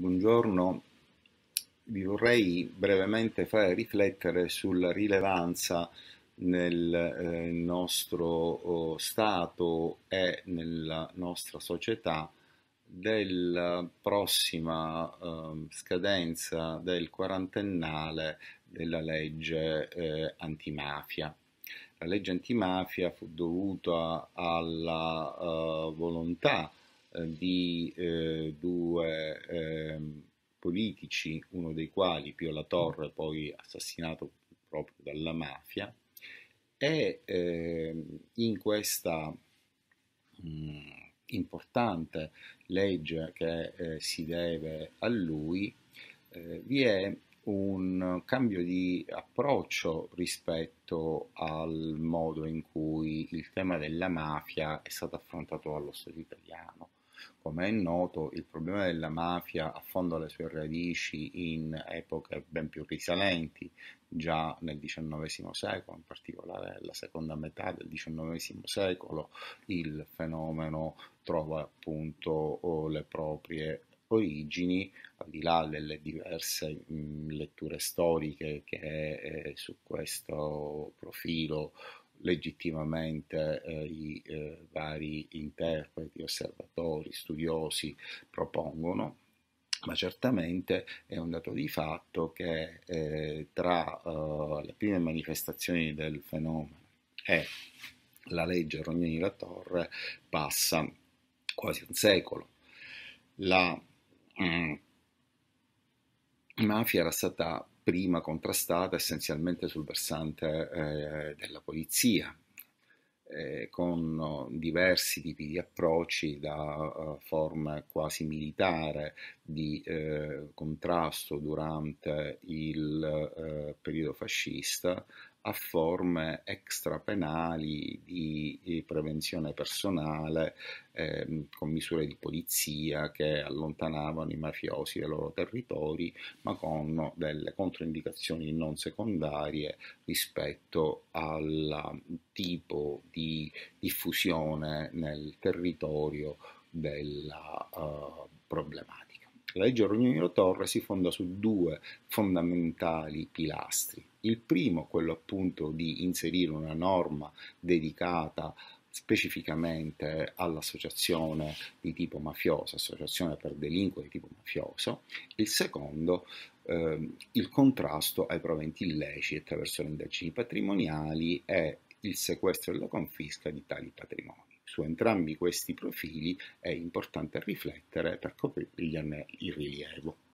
buongiorno. Vi vorrei brevemente fare riflettere sulla rilevanza nel eh, nostro oh, Stato e nella nostra società della prossima eh, scadenza del quarantennale della legge eh, antimafia. La legge antimafia fu dovuta alla eh, volontà eh, di eh, due ehm, politici, uno dei quali Pio La Torre, poi assassinato proprio dalla mafia, e ehm, in questa mm, importante legge che eh, si deve a lui, vi è un cambio di approccio rispetto al modo in cui il tema della mafia è stato affrontato dallo Stato italiano. Come è noto, il problema della mafia affonda le sue radici in epoche ben più risalenti, già nel XIX secolo, in particolare nella seconda metà del XIX secolo, il fenomeno trova appunto oh, le proprie origini, al di là delle diverse mh, letture storiche che eh, su questo profilo legittimamente eh, i eh, vari interpreti, osservatori, studiosi propongono, ma certamente è un dato di fatto che eh, tra eh, le prime manifestazioni del fenomeno e la legge rognini La Torre passa quasi un secolo. La, mm, mafia era stata prima contrastata essenzialmente sul versante eh, della polizia, eh, con oh, diversi tipi di approcci, da uh, forme quasi militare di eh, contrasto durante il eh, periodo fascista a forme extrapenali di, prevenzione personale eh, con misure di polizia che allontanavano i mafiosi dai loro territori, ma con delle controindicazioni non secondarie rispetto al tipo di diffusione nel territorio della uh, problematica. La legge Rognino Torre si fonda su due fondamentali pilastri il primo, quello appunto di inserire una norma dedicata specificamente all'associazione di tipo mafioso, associazione per delinquere di tipo mafioso, il secondo eh, il contrasto ai proventi illeciti attraverso le indagini patrimoniali e il sequestro e la confisca di tali patrimoni. Su entrambi questi profili è importante riflettere per coprirne il rilievo.